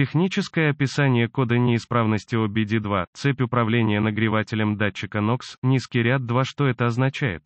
Техническое описание кода неисправности OBD2, цепь управления нагревателем датчика NOx, низкий ряд 2 что это означает?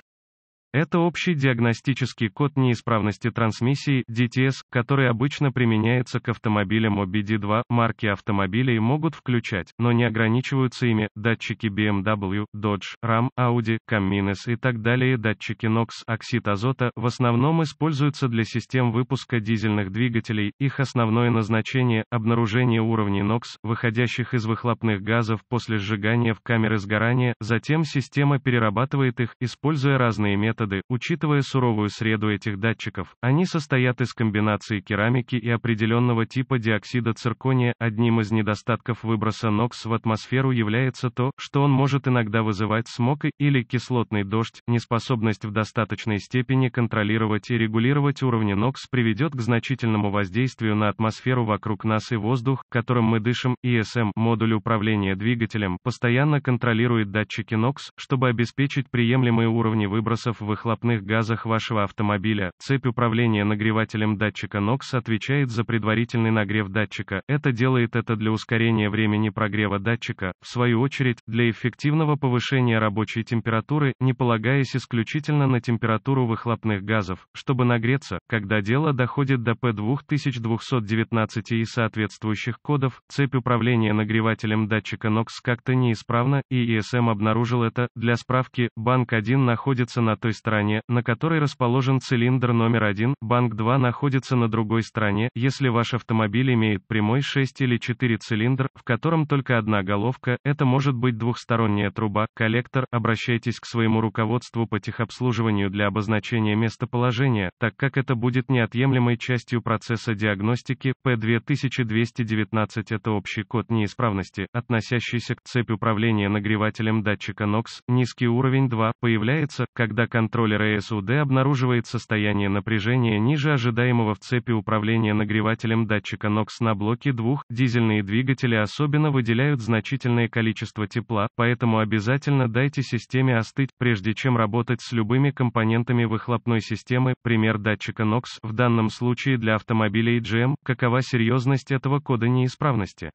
Это общий диагностический код неисправности трансмиссии DTS, который обычно применяется к автомобилям OBD2. Марки автомобилей могут включать, но не ограничиваются ими, датчики BMW, эм Dodge, Ram, Audi, Cummins и так далее. Датчики NOx, оксид азота, в основном используются для систем выпуска дизельных двигателей. Их основное назначение – обнаружение уровней NOx, выходящих из выхлопных газов после сжигания в камеры сгорания. Затем система перерабатывает их, используя разные методы методы, учитывая суровую среду этих датчиков, они состоят из комбинации керамики и определенного типа диоксида циркония. Одним из недостатков выброса НОКС в атмосферу является то, что он может иногда вызывать смог и, или кислотный дождь. Неспособность в достаточной степени контролировать и регулировать уровни НОКС приведет к значительному воздействию на атмосферу вокруг нас и воздух, которым мы дышим. ИСМ, модуль управления двигателем, постоянно контролирует датчики НОКС, чтобы обеспечить приемлемые уровни выбросов в выхлопных газах вашего автомобиля. Цепь управления нагревателем датчика NOx отвечает за предварительный нагрев датчика. Это делает это для ускорения времени прогрева датчика, в свою очередь, для эффективного повышения рабочей температуры, не полагаясь исключительно на температуру выхлопных газов, чтобы нагреться, когда дело доходит до P2219 и соответствующих кодов, цепь управления нагревателем датчика NOx как-то неисправна, и ESM эм обнаружил это. Для справки, банк 1 находится на той стороне, стороне, на которой расположен цилиндр номер 1, банк 2 находится на другой стороне, если ваш автомобиль имеет прямой 6 или 4 цилиндр, в котором только одна головка, это может быть двухсторонняя труба, коллектор, обращайтесь к своему руководству по техобслуживанию для обозначения местоположения, так как это будет неотъемлемой частью процесса диагностики, P2219 это общий код неисправности, относящийся к цепь управления нагревателем датчика NOx, низкий уровень 2, появляется, когда контакт контроллера СУД обнаруживает состояние напряжения ниже ожидаемого в цепи управления нагревателем датчика NOx на блоке двух. Дизельные двигатели особенно выделяют значительное количество тепла, поэтому обязательно дайте системе остыть, прежде чем работать с любыми компонентами выхлопной системы, пример датчика NOx, в данном случае для автомобилей GM, какова серьезность этого кода неисправности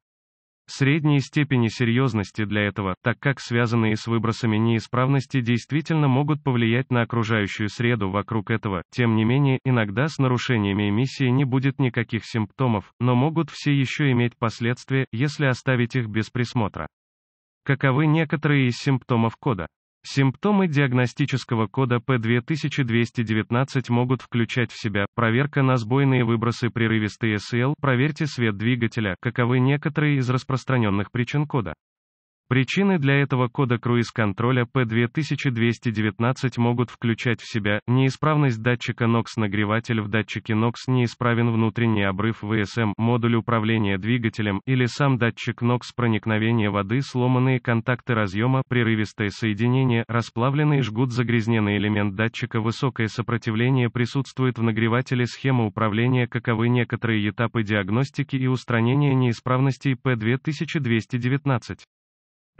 средней степени серьезности для этого, так как связанные с выбросами неисправности действительно могут повлиять на окружающую среду вокруг этого, тем не менее, иногда с нарушениями эмиссии не будет никаких симптомов, но могут все еще иметь последствия, если оставить их без присмотра. Каковы некоторые из симптомов кода? Симптомы диагностического кода P2219 могут включать в себя проверка на сбойные выбросы прерывистые СЛ, проверьте свет двигателя, каковы некоторые из распространенных причин кода. Причины для этого кода круиз-контроля P2219 могут включать в себя неисправность датчика NOx-нагреватель в датчике NOx неисправен внутренний обрыв ВСМ, модуль управления двигателем или сам датчик NOx проникновение воды, сломанные контакты разъема, прерывистое соединение, расплавленный жгут, загрязненный элемент датчика, высокое сопротивление присутствует в нагревателе, схема управления, каковы некоторые этапы диагностики и устранения неисправностей P2219.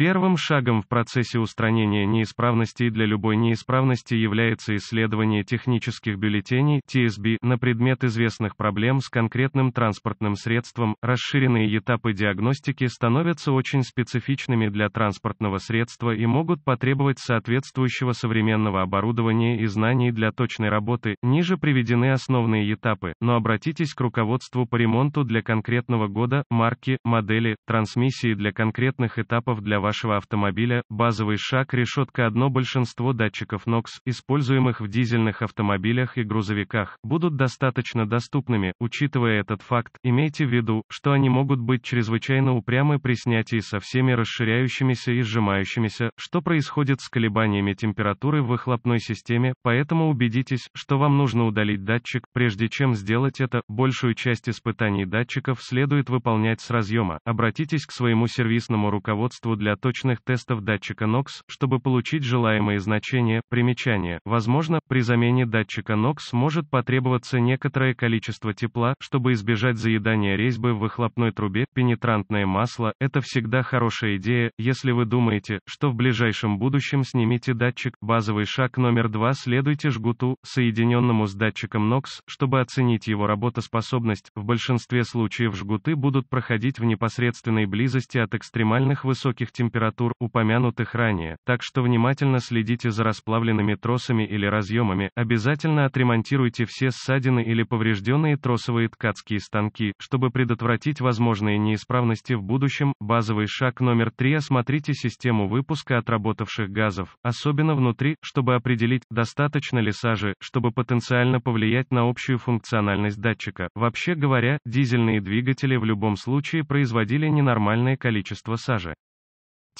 Первым шагом в процессе устранения неисправностей для любой неисправности является исследование технических бюллетеней TSB на предмет известных проблем с конкретным транспортным средством. Расширенные этапы диагностики становятся очень специфичными для транспортного средства и могут потребовать соответствующего современного оборудования и знаний для точной работы. Ниже приведены основные этапы, но обратитесь к руководству по ремонту для конкретного года, марки, модели, трансмиссии для конкретных этапов для вас вашего автомобиля, базовый шаг решетка одно большинство датчиков NOx, используемых в дизельных автомобилях и грузовиках, будут достаточно доступными, учитывая этот факт, имейте в виду, что они могут быть чрезвычайно упрямы при снятии со всеми расширяющимися и сжимающимися, что происходит с колебаниями температуры в выхлопной системе, поэтому убедитесь, что вам нужно удалить датчик, прежде чем сделать это, большую часть испытаний датчиков следует выполнять с разъема, обратитесь к своему сервисному руководству для точных тестов датчика NOx, чтобы получить желаемые значения. Примечание. Возможно, при замене датчика NOx может потребоваться некоторое количество тепла, чтобы избежать заедания резьбы в выхлопной трубе. Пенетрантное масло – это всегда хорошая идея, если вы думаете, что в ближайшем будущем снимите датчик. Базовый шаг номер два – следуйте жгуту, соединенному с датчиком NOx, чтобы оценить его работоспособность. В большинстве случаев жгуты будут проходить в непосредственной близости от экстремальных высоких температур температур, упомянутых ранее, так что внимательно следите за расплавленными тросами или разъемами, обязательно отремонтируйте все ссадины или поврежденные тросовые ткацкие станки, чтобы предотвратить возможные неисправности в будущем. Базовый шаг номер три: осмотрите систему выпуска отработавших газов, особенно внутри, чтобы определить, достаточно ли сажи, чтобы потенциально повлиять на общую функциональность датчика. Вообще говоря, дизельные двигатели в любом случае производили ненормальное количество сажи.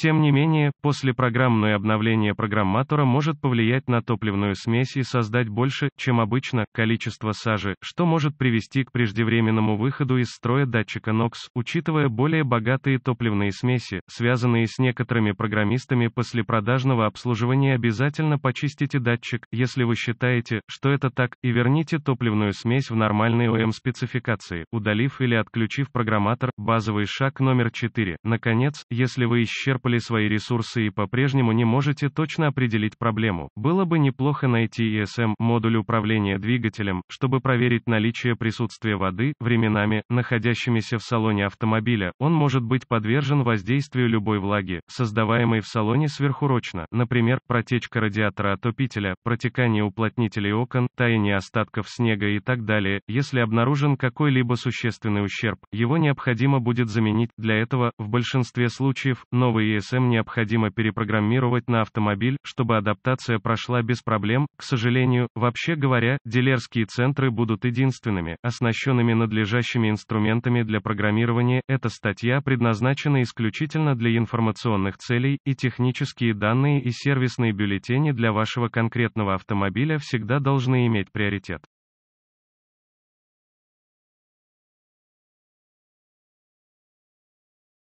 Тем не менее, после послепрограммное обновление программатора может повлиять на топливную смесь и создать больше, чем обычно, количество сажи, что может привести к преждевременному выходу из строя датчика NOx, учитывая более богатые топливные смеси, связанные с некоторыми программистами после продажного обслуживания обязательно почистите датчик, если вы считаете, что это так, и верните топливную смесь в нормальные ОМ спецификации, удалив или отключив программатор, базовый шаг номер 4. Наконец, если вы исчерпали исчерпали свои ресурсы и по-прежнему не можете точно определить проблему, было бы неплохо найти ESM, модуль управления двигателем, чтобы проверить наличие присутствия воды, временами, находящимися в салоне автомобиля, он может быть подвержен воздействию любой влаги, создаваемой в салоне сверхурочно, например, протечка радиатора отопителя, протекание уплотнителей окон, таяние остатков снега и так далее. Если обнаружен какой-либо существенный ущерб, его необходимо будет заменить, для этого, в большинстве случаев, новый ESM необходимо перепрограммировать на автомобиль, чтобы адаптация прошла без проблем, к сожалению, вообще говоря, дилерские центры будут единственными, оснащенными надлежащими инструментами для программирования, эта статья предназначена исключительно для информационных целей, и технические данные и сервисные бюллетени для вашего конкретного автомобиля всегда должны иметь приоритет.